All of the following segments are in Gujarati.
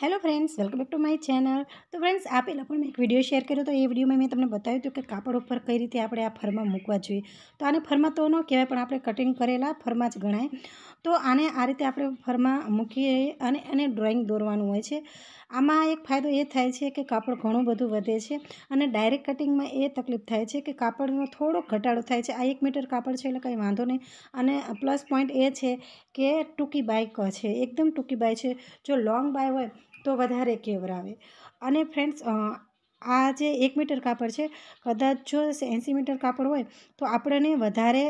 hello friends welcome back to my channel તો ફ્રેન્ડ્સ આ પહેલાં પણ મેં એક વિડીયો શેર કર્યો તો એ વિડીયોમાં મેં તમને બતાવ્યું હતું કે કાપડ ઉપર કઈ રીતે આપણે આ ફરમાં મૂકવા જોઈએ તો આને ફરમાં તો ન કહેવાય પણ આપણે કટિંગ કરેલા ફરમાં જ ગણાય તો આને આ રીતે આપણે ફરમાં મૂકીએ અને એને ડ્રોઈંગ દોરવાનું હોય છે આમાં એક ફાયદો એ થાય છે કે કાપડ ઘણું બધું વધે છે અને ડાયરેક્ટ કટિંગમાં એ તકલીફ થાય છે કે કાપડનો થોડો ઘટાડો થાય છે આ એક મીટર કાપડ છે એટલે કંઈ વાંધો નહીં અને પ્લસ પોઈન્ટ એ છે કે ટૂંકી બાય ક છે એકદમ ટૂંકી બાય છે જો લોંગ બાય હોય તો વધારે કેવરાવે અને ફ્રેન્ડ્સ આ જે એક મીટર કાપડ છે કદાચ જો એંસી મીટર કાપડ હોય તો આપણને વધારે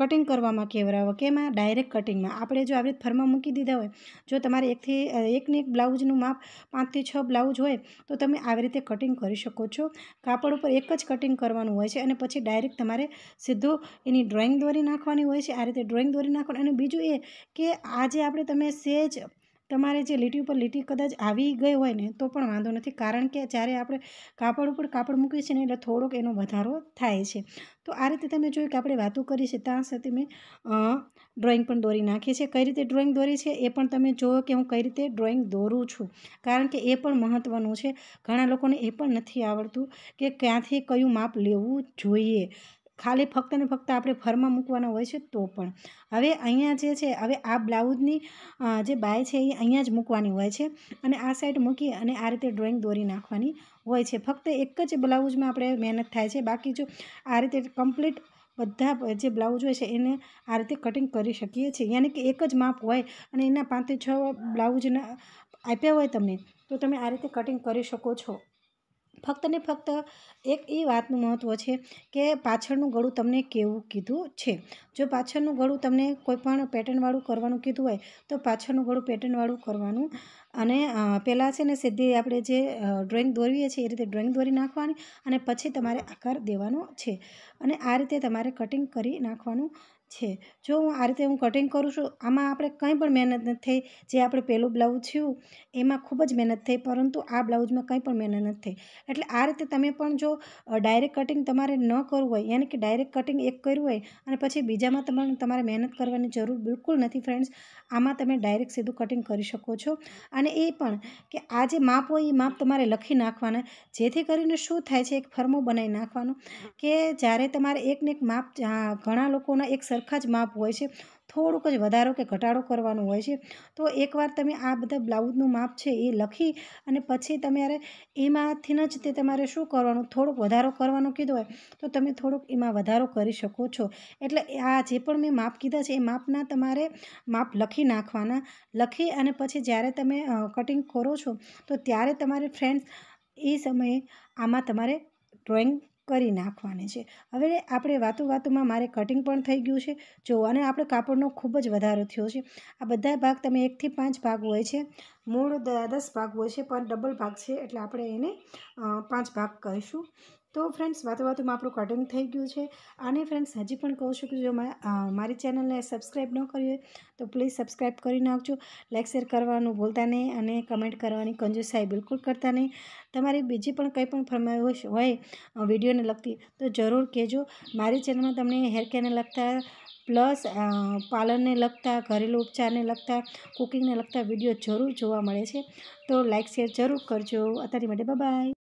કટિંગ કરવામાં કેવરાવો કે એમાં ડાયરેક્ટ કટિંગમાં આપણે જો આપણે ફરમાં મૂકી દીધા હોય જો તમારે એકથી એકને એક બ્લાઉઝનું માપ પાંચથી છ બ્લાઉઝ હોય તો તમે આવી રીતે કટિંગ કરી શકો છો કાપડ ઉપર એક જ કટિંગ કરવાનું હોય છે અને પછી ડાયરેક્ટ તમારે સીધું એની ડ્રોઈંગ દોરી નાખવાની હોય છે આ રીતે ડ્રોઈંગ દોરી નાખવાની અને બીજું એ કે આજે આપણે તમે સેજ તમારે જે લીટી ઉપર લીટી કદાચ આવી ગઈ હોય ને તો પણ વાંધો નથી કારણ કે જ્યારે આપણે કાપડ ઉપર કાપડ મૂકીએ છીએ ને એટલે થોડોક એનો વધારો થાય છે તો આ રીતે તમે જોયું કે આપણે વાતો કરીએ છીએ ત્યાં સાથે મેં ડ્રોઈંગ પણ દોરી નાખી છે કઈ રીતે ડ્રોઈંગ દોરી છે એ પણ તમે જોયો કે હું કઈ રીતે ડ્રોઈંગ દોરું છું કારણ કે એ પણ મહત્ત્વનું છે ઘણા લોકોને એ પણ નથી આવડતું કે ક્યાંથી કયું માપ લેવું જોઈએ ખાલી ફક્ત ને ફક્ત આપણે ફરમાં મૂકવાનો હોય છે તો પણ હવે અહીંયા જે છે હવે આ બ્લાઉઝની જે બાય છે એ અહીંયા જ મૂકવાની હોય છે અને આ સાઈડ મૂકી અને આ રીતે ડ્રોઈંગ દોરી નાખવાની હોય છે ફક્ત એક જ બ્લાઉઝમાં આપણે મહેનત થાય છે બાકી જો આ રીતે કમ્પ્લીટ બધા જે બ્લાઉઝ હોય છે એને આ રીતે કટિંગ કરી શકીએ છીએ યાની કે એક જ માપ હોય અને એના પાંચથી છ બ્લાઉઝના આપ્યા હોય તમને તો તમે આ રીતે કટિંગ કરી શકો છો ફક્ત ને ફક્ત એક એ વાતનું મહત્ત્વ છે કે પાછળનું ગળું તમને કેવું કીધું છે જો પાછળનું ગળું તમને કોઈપણ પેટર્નવાળું કરવાનું કીધું હોય તો પાછળનું ગળું પેટર્નવાળું કરવાનું અને પહેલાં છે ને સીધી આપણે જે ડ્રોઈંગ દોરીએ છીએ એ રીતે ડ્રોઈંગ દોરી નાખવાની અને પછી તમારે આકાર દેવાનો છે અને આ રીતે તમારે કટિંગ કરી નાખવાનું છે જો હું આ રીતે હું કટિંગ કરું છું આમાં આપણે કંઈ પણ મહેનત નથી થઈ જે આપણે પહેલું બ્લાઉઝ થયું એમાં ખૂબ જ મહેનત થઈ પરંતુ આ બ્લાઉઝમાં કંઈ પણ મહેનત નથી થઈ એટલે આ રીતે તમે પણ જો ડાયરેક્ટ કટિંગ તમારે ન કરવું હોય યાની કે ડાયરેક્ટ કટિંગ એક કર્યું હોય અને પછી બીજામાં તમારે તમારે મહેનત કરવાની જરૂર બિલકુલ નથી ફ્રેન્ડ્સ આમાં તમે ડાયરેક્ટ સીધું કટિંગ કરી શકો છો અને અને એ પણ કે આ જે માપ હોય એ માપ તમારે લખી નાખવાના જેથી કરીને શું થાય છે એક ફર્મો બનાવી નાખવાનો કે જ્યારે તમારે એકને એક માપ ઘણા લોકોના એક સરખા જ માપ હોય છે થોડુંક જ વધારો કે ઘટાડો કરવાનો હોય છે તો એકવાર તમે આ બધા બ્લાઉઝનું માપ છે એ લખી અને પછી તમારે એમાંથી જ તે તમારે શું કરવાનું થોડુંક વધારો કરવાનો કીધો હોય તો તમે થોડુંક એમાં વધારો કરી શકો છો એટલે આ જે પણ મેં માપ કીધા છે એ માપના તમારે માપ લખી નાખવાના લખી અને પછી જ્યારે તમે કટિંગ કરો છો તો ત્યારે તમારે ફ્રેન્ડ્સ એ સમયે આમાં તમારે ડ્રોઈંગ કરી નાખવાની છે હવે આપણે વાતો વાતોમાં મારે કટિંગ પણ થઈ ગયું છે જો અને આપણે કાપડનો ખૂબ જ વધારો થયો છે આ બધા ભાગ તમે એકથી પાંચ ભાગ હોય છે મૂળ દસ ભાગ હોય છે પણ ડબલ ભાગ છે એટલે આપણે એને પાંચ ભાગ કહીશું તો ફ્રેન્ડ્સ વાતો વાતોમાં આપણું કટિંગ થઈ ગયું છે અને ફ્રેન્ડ્સ હજી પણ કહું છું કે જો મારી ચેનલને સબસ્ક્રાઈબ ન કરી તો પ્લીઝ સબસ્ક્રાઈબ કરી નાખજો લાઇક શેર કરવાનું ભૂલતા નહીં અને કમેન્ટ કરવાની કંજુસાઈ બિલકુલ કરતા નહીં તમારી બીજી પણ કંઈ પણ ફરમાઈશ હોય વિડીયોને લગતી તો જરૂર કહેજો મારી ચેનલમાં તમને હેરકેરને લગતા પ્લસ પાર્લરને લગતા ઘરેલું ઉપચારને લગતા કુકિંગને લગતા વિડીયો જરૂર જોવા મળે છે તો લાઇક શેર જરૂર કરજો અત્યારે માટે બાય